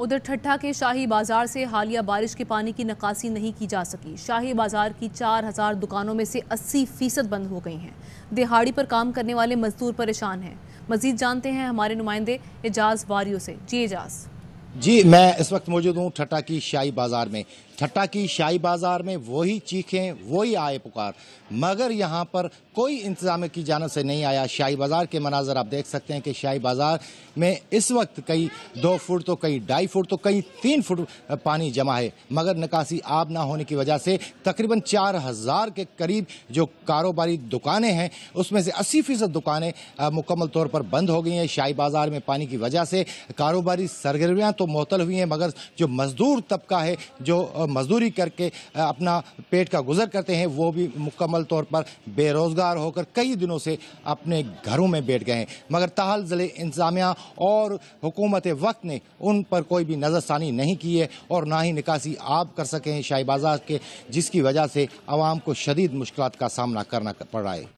उधर ठट्ठा के शाही बाजार से हालिया बारिश के पानी की निकासी नहीं की जा सकी शाही बाजार की 4000 दुकानों में से 80 फीसद बंद हो गई हैं दिहाड़ी पर काम करने वाले मजदूर परेशान हैं मजीद जानते हैं हमारे नुमाइंदे एजाज वारियो से जी एजाज़ जी मैं इस वक्त मौजूद हूँ ठट्टा की शाही बाज़ार में ठट्टा की शाही बाज़ार में वही चीखें वही आए पुकार मगर यहाँ पर कोई इंतज़ाम की जानब से नहीं आया शाही बाज़ार के मनाजर आप देख सकते हैं कि शाही बाज़ार में इस वक्त कई दो फुट तो कई ढाई फुट तो कई तीन फुट पानी जमा है मगर निकासी आब ना होने की वजह से तकरीबन चार हज़ार के करीब जो कारोबारी दुकानें हैं उसमें से अस्सी फ़ीसद दुकानें मुकम्मल तौर पर बंद हो गई हैं शाही बाज़ार में पानी की वजह से कारोबारी सरगर्मियाँ तो मअतल हुई हैं मगर जो मज़दूर तबका है जो मज़दूरी करके अपना पेट का गुजर करते हैं वो भी मुकम्मल तौर पर बेरोज़गार होकर कई दिनों से अपने घरों में बैठ गए हैं मगर ताहल ज़िले इंतज़ामिया और हुकूमत वक्त ने उन पर कोई भी नज़रसानी नहीं की है और ना ही निकासी आप कर सके हैं शाही बाजार के जिसकी वजह से आवाम को शदीद मुश्किल का सामना करना पड़ रहा है